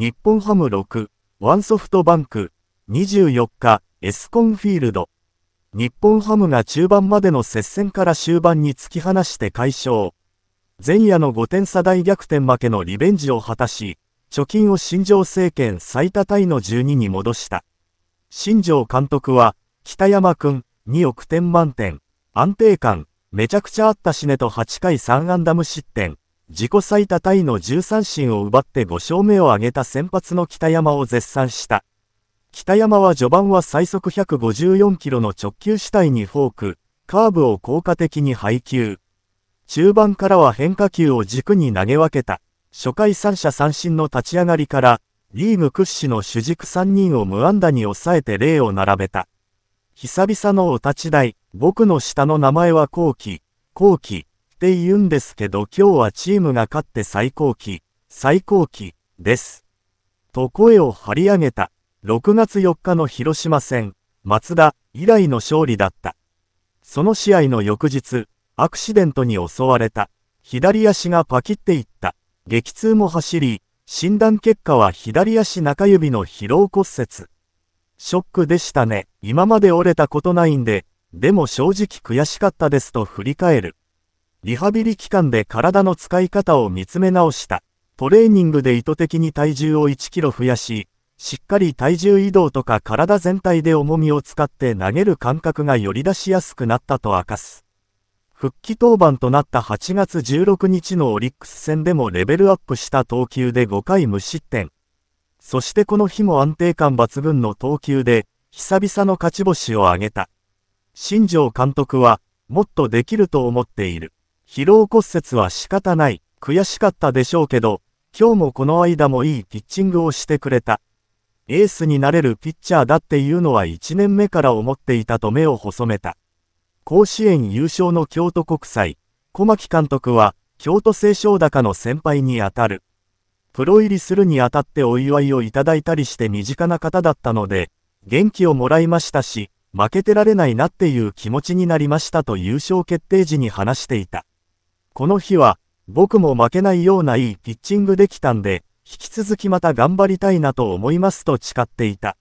日本ハム6、ワンソフトバンク、24日、エスコンフィールド。日本ハムが中盤までの接戦から終盤に突き放して快勝。前夜の5点差大逆転負けのリベンジを果たし、貯金を新庄政権最多タイの12に戻した。新庄監督は、北山くん、2億点満点、安定感、めちゃくちゃあったしねと8回3安打無失点、自己最多タイの13振を奪って5勝目を挙げた先発の北山を絶賛した。北山は序盤は最速154キロの直球主体にフォーク、カーブを効果的に配球。中盤からは変化球を軸に投げ分けた。初回三者三振の立ち上がりから、リーグ屈指の主軸3人を無安打に抑えて例を並べた。久々のお立ち台、僕の下の名前は後期、後期、って言うんですけど今日はチームが勝って最高期、最高期、です。と声を張り上げた、6月4日の広島戦、松田以来の勝利だった。その試合の翌日、アクシデントに襲われた。左足がパキっていった。激痛も走り、診断結果は左足中指の疲労骨折。ショックでしたね。今まで折れたことないんで、でも正直悔しかったですと振り返る。リハビリ期間で体の使い方を見つめ直した。トレーニングで意図的に体重を1キロ増やし、しっかり体重移動とか体全体で重みを使って投げる感覚がより出しやすくなったと明かす。復帰登板となった8月16日のオリックス戦でもレベルアップした投球で5回無失点。そしてこの日も安定感抜群の投球で、久々の勝ち星を挙げた。新庄監督は、もっとできると思っている。疲労骨折は仕方ない、悔しかったでしょうけど、今日もこの間もいいピッチングをしてくれた。エースになれるピッチャーだっていうのは1年目から思っていたと目を細めた。甲子園優勝の京都国際、小牧監督は、京都清少高の先輩にあたる。プロ入りするにあたってお祝いをいただいたりして身近な方だったので、元気をもらいましたし、負けてられないなっていう気持ちになりましたと優勝決定時に話していた。この日は、僕も負けないようないいピッチングできたんで、引き続きまた頑張りたいなと思いますと誓っていた。